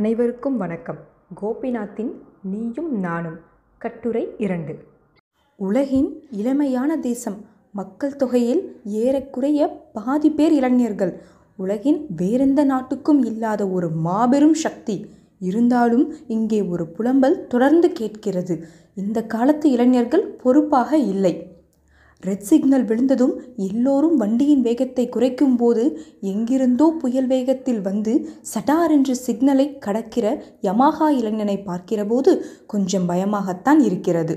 அனைவருக்கும் வணக்கம் கோபிநாத்தின் நீயும் நானும் கட்டுரை இரண்டு உலகின் இளமையான தேசம் மக்கள் தொகையில் ஏறக்குறைய பாதி பேர் இளைஞர்கள் உலகின் வேறெந்த நாட்டுக்கும் இல்லாத ஒரு மாபெரும் சக்தி இருந்தாலும் இங்கே ஒரு புலம்பல் தொடர்ந்து கேட்கிறது இந்த காலத்து இளைஞர்கள் பொறுப்பாக இல்லை ரெட் சிக்னல் விழுந்ததும் எல்லோரும் வண்டியின் வேகத்தை குறைக்கும் போது எங்கிருந்தோ புயல் வேகத்தில் வந்து சட்டார் என்று சிக்னலை கடக்கிற யமாகா இளைஞனை பார்க்கிறபோது கொஞ்சம் பயமாகத்தான் இருக்கிறது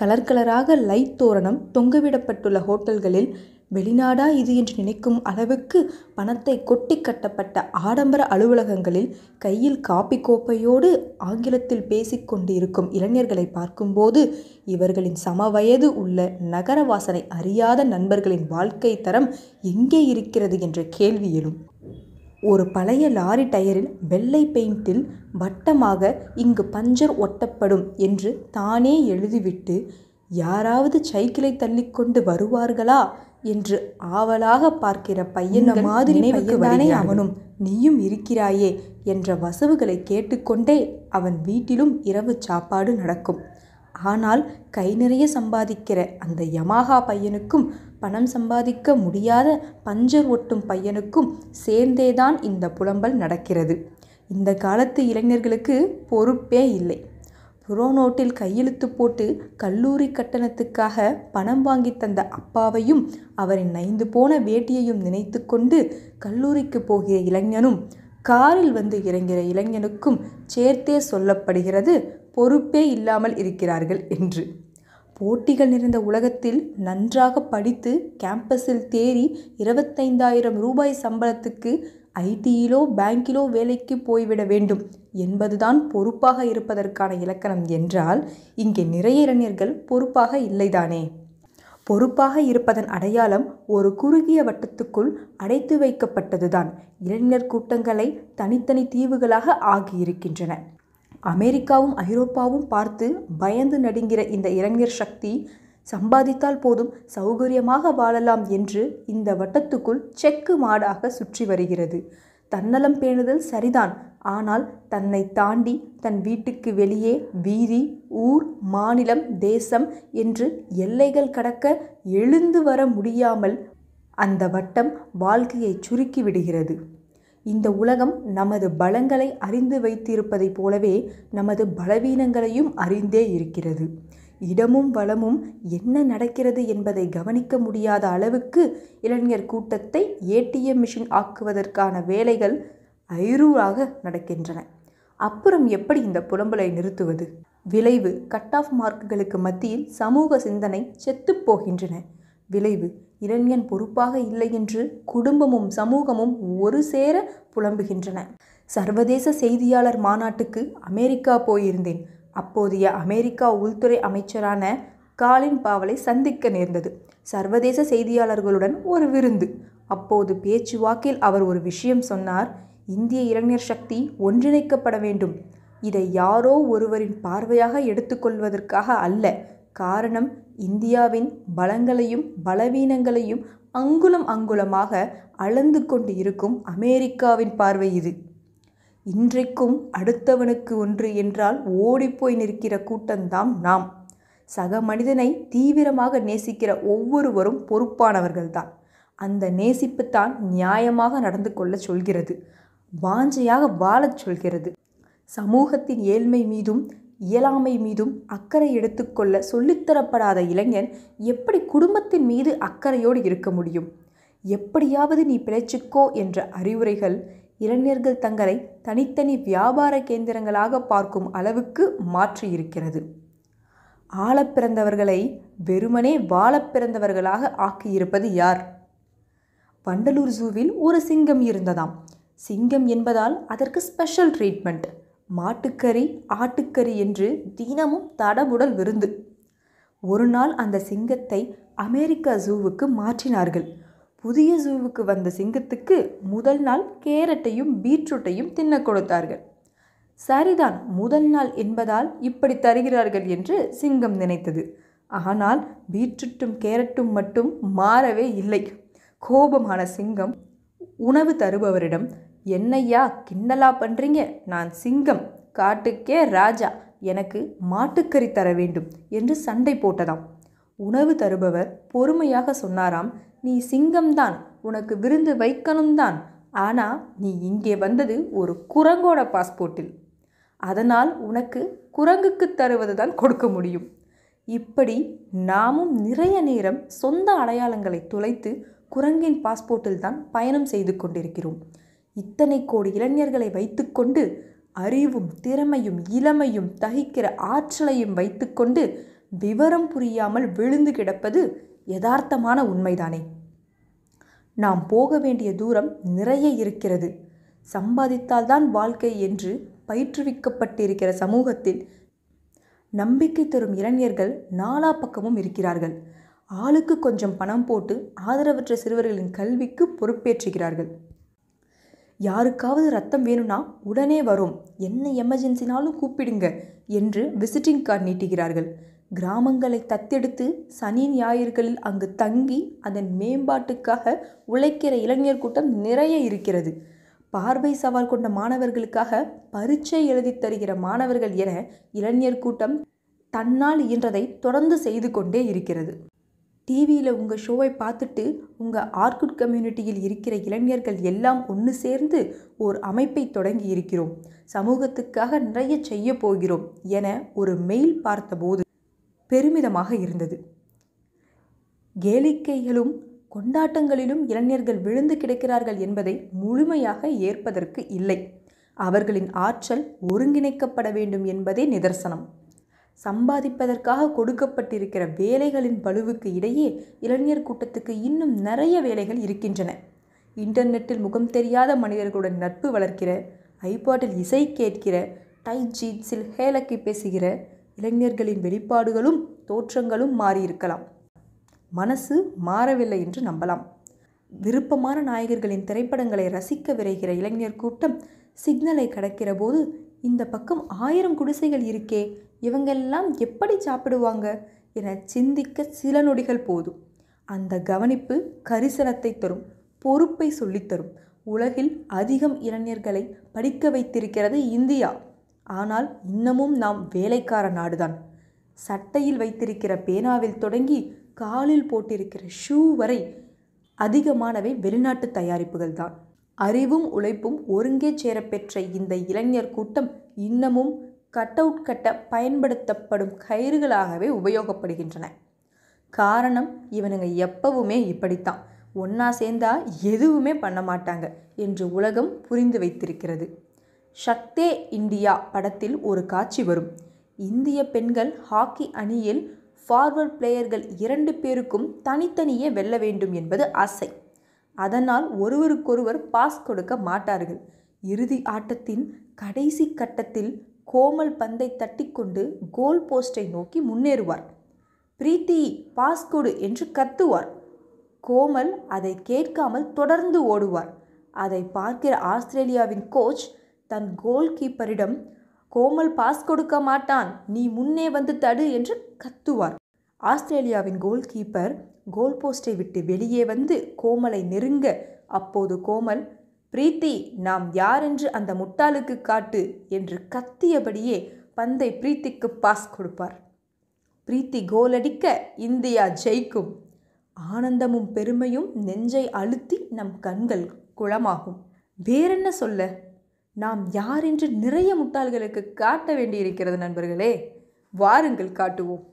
கலர் கலராக லைட் தோரணம் தொங்கவிடப்பட்டுள்ள ஹோட்டல்களில் வெளிநாடா இது என்று நினைக்கும் அளவுக்கு பணத்தை கொட்டி கட்டப்பட்ட ஆடம்பர அலுவலகங்களில் கையில் காப்பி கோப்பையோடு ஆங்கிலத்தில் பேசிக்கொண்டு இருக்கும் இளைஞர்களை பார்க்கும்போது இவர்களின் சம வயது உள்ள நகர வாசனை அறியாத நண்பர்களின் வாழ்க்கை தரம் எங்கே இருக்கிறது என்ற கேள்வி எழும் ஒரு பழைய லாரி டயரில் வெள்ளை பெயிண்டில் வட்டமாக இங்கு பஞ்சர் ஒட்டப்படும் என்று தானே எழுதிவிட்டு யாராவது சைக்கிளை தள்ளிக்கொண்டு வருவார்களா என்று ஆவலாக பார்க்கிற பையன் மாதிரி பையன்தானே அவனும் நீயும் இருக்கிறாயே என்ற வசவுகளை கேட்டுக்கொண்டே அவன் வீட்டிலும் இரவு சாப்பாடு நடக்கும் ஆனால் கை நிறைய சம்பாதிக்கிற அந்த யமாகா பையனுக்கும் பணம் சம்பாதிக்க முடியாத பஞ்சர் ஒட்டும் பையனுக்கும் சேர்ந்தேதான் இந்த புலம்பல் நடக்கிறது இந்த காலத்து இளைஞர்களுக்கு பொறுப்பே இல்லை நோட்டில் கையெழுத்து போட்டு கல்லூரி கட்டணத்துக்காக பணம் வாங்கி தந்த அப்பாவையும் அவரின் நைந்து போன வேட்டியையும் நினைத்து கொண்டு கல்லூரிக்கு போகிற இளைஞனும் காரில் வந்து இறங்கிற இளைஞனுக்கும் சேர்த்தே சொல்லப்படுகிறது பொறுப்பே இல்லாமல் இருக்கிறார்கள் என்று போட்டிகள் நிறைந்த உலகத்தில் நன்றாக படித்து கேம்பஸில் தேறி இருபத்தைந்தாயிரம் ரூபாய் சம்பளத்துக்கு ஐடியிலோ பேங்கிலோ வேலைக்கு போய்விட வேண்டும் என்பதுதான் பொறுப்பாக இருப்பதற்கான இலக்கணம் என்றால் இங்கே நிறைய இளைஞர்கள் பொறுப்பாக இல்லைதானே பொறுப்பாக இருப்பதன் அடையாளம் ஒரு குறுகிய வட்டத்துக்குள் அடைத்து வைக்கப்பட்டதுதான் இளைஞர் கூட்டங்களை தனித்தனி தீவுகளாக ஆகியிருக்கின்றன அமெரிக்காவும் ஐரோப்பாவும் பார்த்து பயந்து நடுங்கிற இந்த இளைஞர் சக்தி சம்பாதித்தால் போதும் சௌகரியமாக வாழலாம் என்று இந்த வட்டத்துக்குள் செக்கு மாடாக சுற்றி வருகிறது தன்னலம் பேணுதல் சரிதான் ஆனால் தன்னை தாண்டி தன் வீட்டுக்கு வெளியே வீதி ஊர் மாநிலம் தேசம் என்று எல்லைகள் கடக்க எழுந்து வர முடியாமல் அந்த வட்டம் வாழ்க்கையை சுருக்கி விடுகிறது இந்த உலகம் நமது பலங்களை அறிந்து வைத்திருப்பதைப் போலவே நமது பலவீனங்களையும் அறிந்தே இருக்கிறது இடமும் வளமும் என்ன நடக்கிறது என்பதை கவனிக்க முடியாத அளவுக்கு இளைஞர் கூட்டத்தை ஏடிஎம் மிஷின் ஆக்குவதற்கான வேலைகள் ஐரூராக நடக்கின்றன அப்புறம் எப்படி இந்த புலம்பலை நிறுத்துவது விளைவு கட் ஆஃப் மார்க்குகளுக்கு மத்தியில் சமூக சிந்தனை செத்துப்போகின்றன போகின்றன விளைவு இளைஞன் பொறுப்பாக இல்லை என்று குடும்பமும் சமூகமும் ஒரு சேர புலம்புகின்றன சர்வதேச செய்தியாளர் மாநாட்டுக்கு அமெரிக்கா போயிருந்தேன் அப்போதைய அமெரிக்கா உள்துறை அமைச்சரான காலின் பாவலை சந்திக்க நேர்ந்தது சர்வதேச செய்தியாளர்களுடன் ஒரு விருந்து அப்போது பேச்சுவாக்கில் அவர் ஒரு விஷயம் சொன்னார் இந்திய இளைஞர் சக்தி ஒன்றிணைக்கப்பட வேண்டும் இதை யாரோ ஒருவரின் பார்வையாக எடுத்துக்கொள்வதற்காக அல்ல காரணம் இந்தியாவின் பலங்களையும் பலவீனங்களையும் அங்குலம் அங்குலமாக அளந்து கொண்டு இருக்கும் அமெரிக்காவின் பார்வை இது இன்றைக்கும் அடுத்தவனுக்கு ஒன்று என்றால் ஓடிப்போய் நிற்கிற கூட்டம்தாம் நாம் சக மனிதனை தீவிரமாக நேசிக்கிற ஒவ்வொருவரும் பொறுப்பானவர்கள்தான் அந்த நேசிப்பு தான் நியாயமாக நடந்து கொள்ள சொல்கிறது வாஞ்சையாக வாழச் சொல்கிறது சமூகத்தின் ஏழ்மை மீதும் இயலாமை மீதும் அக்கறை எடுத்துக்கொள்ள சொல்லித்தரப்படாத இளைஞன் எப்படி குடும்பத்தின் மீது அக்கறையோடு இருக்க முடியும் எப்படியாவது நீ பிழைச்சிக்கோ என்ற அறிவுரைகள் இளைஞர்கள் தங்களை தனித்தனி வியாபார கேந்திரங்களாக பார்க்கும் அளவுக்கு மாற்றியிருக்கிறது ஆழப்பிறந்தவர்களை வெறுமனே வாழப்பிறந்தவர்களாக ஆக்கியிருப்பது யார் வண்டலூர் ஜூவில் ஒரு சிங்கம் இருந்ததாம் சிங்கம் என்பதால் அதற்கு ஸ்பெஷல் ட்ரீட்மெண்ட் மாட்டுக்கறி ஆட்டுக்கறி என்று தினமும் தடபுடல் விருந்து ஒரு நாள் அந்த சிங்கத்தை அமெரிக்கா ஜூவுக்கு மாற்றினார்கள் புதிய ஜூவுக்கு வந்த சிங்கத்துக்கு முதல் நாள் கேரட்டையும் பீட்ரூட்டையும் தின்ன கொடுத்தார்கள் சரிதான் முதல் நாள் என்பதால் இப்படி தருகிறார்கள் என்று சிங்கம் நினைத்தது ஆனால் பீட்ரூட்டும் கேரட்டும் மட்டும் மாறவே இல்லை கோபமான சிங்கம் உணவு தருபவரிடம் என்னையா கிண்டலா பண்ணுறீங்க நான் சிங்கம் காட்டுக்கே ராஜா எனக்கு மாட்டுக்கறி தர வேண்டும் என்று சண்டை போட்டதாம் உணவு தருபவர் பொறுமையாக சொன்னாராம் நீ சிங்கம்தான் உனக்கு விருந்து வைக்கணும் தான் ஆனால் நீ இங்கே வந்தது ஒரு குரங்கோட பாஸ்போர்ட்டில் அதனால் உனக்கு குரங்குக்கு தருவது தான் கொடுக்க முடியும் இப்படி நாமும் நிறைய நேரம் சொந்த அடையாளங்களை துளைத்து குரங்கின் பாஸ்போர்ட்டில் தான் பயணம் செய்து கொண்டிருக்கிறோம் இத்தனை கோடி இளைஞர்களை வைத்துக்கொண்டு அறிவும் திறமையும் இளமையும் தகிக்கிற ஆற்றலையும் வைத்துக்கொண்டு விவரம் புரியாமல் விழுந்து கிடப்பது யதார்த்தமான உண்மைதானே நாம் போக வேண்டிய தூரம் நிறைய இருக்கிறது சம்பாதித்தால்தான் வாழ்க்கை என்று பயிற்றுவிக்கப்பட்டிருக்கிற சமூகத்தில் நம்பிக்கை தரும் இளைஞர்கள் நாலா பக்கமும் இருக்கிறார்கள் ஆளுக்கு கொஞ்சம் பணம் போட்டு ஆதரவற்ற சிறுவர்களின் கல்விக்கு பொறுப்பேற்றுகிறார்கள் யாருக்காவது ரத்தம் வேணும்னா உடனே வரும் என்ன எமர்ஜென்சினாலும் கூப்பிடுங்க என்று விசிட்டிங் கார்டு நீட்டுகிறார்கள் கிராமங்களை தத்தெடுத்து சனி ஞாயிறுகளில் அங்கு தங்கி அதன் மேம்பாட்டுக்காக உழைக்கிற இளைஞர் கூட்டம் நிறைய இருக்கிறது பார்வை சவால் கொண்ட மாணவர்களுக்காக பரீட்சை எழுதி தருகிற மாணவர்கள் என இளைஞர் கூட்டம் தன்னால் இன்றதை தொடர்ந்து செய்து கொண்டே இருக்கிறது டிவியில் உங்கள் ஷோவை பார்த்துட்டு உங்கள் ஆர்குட் கம்யூனிட்டியில் இருக்கிற இளைஞர்கள் எல்லாம் ஒன்று சேர்ந்து ஓர் அமைப்பை தொடங்கி இருக்கிறோம் சமூகத்துக்காக நிறைய செய்ய போகிறோம் என ஒரு மெயில் பார்த்தபோது பெருமிதமாக இருந்தது கேளிக்கைகளும் கொண்டாட்டங்களிலும் இளைஞர்கள் விழுந்து கிடக்கிறார்கள் என்பதை முழுமையாக ஏற்பதற்கு இல்லை அவர்களின் ஆற்றல் ஒருங்கிணைக்கப்பட வேண்டும் என்பதே நிதர்சனம் சம்பாதிப்பதற்காக கொடுக்கப்பட்டிருக்கிற வேலைகளின் பழுவுக்கு இடையே இளைஞர் கூட்டத்துக்கு இன்னும் நிறைய வேலைகள் இருக்கின்றன இன்டர்நெட்டில் முகம் தெரியாத மனிதர்களுடன் நட்பு வளர்க்கிற ஐபாட்டில் இசை கேட்கிற டைஜீட்ஸில் ஹேலக்கி பேசுகிற இளைஞர்களின் வெளிப்பாடுகளும் தோற்றங்களும் மாறியிருக்கலாம் மனசு மாறவில்லை என்று நம்பலாம் விருப்பமான நாயகர்களின் திரைப்படங்களை ரசிக்க விரைகிற இளைஞர் கூட்டம் சிக்னலை கடக்கிற போது இந்த பக்கம் ஆயிரம் குடிசைகள் இருக்கே இவங்கெல்லாம் எப்படி சாப்பிடுவாங்க என சிந்திக்க சில நொடிகள் போதும் அந்த கவனிப்பு கரிசனத்தை தரும் பொறுப்பை சொல்லித்தரும் உலகில் அதிகம் இளைஞர்களை படிக்க வைத்திருக்கிறது இந்தியா ஆனால் இன்னமும் நாம் வேலைக்கார நாடுதான் சட்டையில் வைத்திருக்கிற பேனாவில் தொடங்கி காலில் போட்டிருக்கிற ஷூ வரை அதிகமானவை வெளிநாட்டு தயாரிப்புகள் தான் அறிவும் உழைப்பும் ஒருங்கே சேரப்பெற்ற இந்த இளைஞர் கூட்டம் இன்னமும் கட் அவுட் கட்ட பயன்படுத்தப்படும் கயிறுகளாகவே உபயோகப்படுகின்றன காரணம் இவனுங்க எப்பவுமே இப்படித்தான் ஒன்றா சேர்ந்தா எதுவுமே பண்ண மாட்டாங்க என்று உலகம் புரிந்து வைத்திருக்கிறது ஷக்தே இந்தியா படத்தில் ஒரு காட்சி வரும் இந்திய பெண்கள் ஹாக்கி அணியில் ஃபார்வர்ட் பிளேயர்கள் இரண்டு பேருக்கும் தனித்தனியே வெல்ல வேண்டும் என்பது ஆசை அதனால் ஒருவருக்கொருவர் பாஸ் கொடுக்க மாட்டார்கள் இறுதி ஆட்டத்தின் கடைசி கட்டத்தில் கோமல் பந்தை தட்டிக்கொண்டு கோல் போஸ்டை நோக்கி முன்னேறுவார் பிரீத்தி பாஸ் கொடு என்று கத்துவார் கோமல் அதை கேட்காமல் தொடர்ந்து ஓடுவார் அதை பார்க்கிற ஆஸ்திரேலியாவின் கோச் தன் கோல் கீப்பரிடம் கோமல் பாஸ் கொடுக்க மாட்டான் நீ முன்னே வந்து தடு என்று கத்துவார் ஆஸ்திரேலியாவின் கோல் கீப்பர் கோல் போஸ்டை விட்டு வெளியே வந்து கோமலை நெருங்க அப்போது கோமல் பிரீத்தி நாம் யாரென்று அந்த முட்டாளுக்கு காட்டு என்று கத்தியபடியே பந்தை பிரீத்திக்கு பாஸ் கொடுப்பார் பிரீத்தி கோல் அடிக்க இந்தியா ஜெயிக்கும் ஆனந்தமும் பெருமையும் நெஞ்சை அழுத்தி நம் கண்கள் குளமாகும் வேறென்ன சொல்ல நாம் யார் என்று நிறைய முட்டாள்களுக்கு காட்ட வேண்டியிருக்கிறது நண்பர்களே வாருங்கள் காட்டுவோம்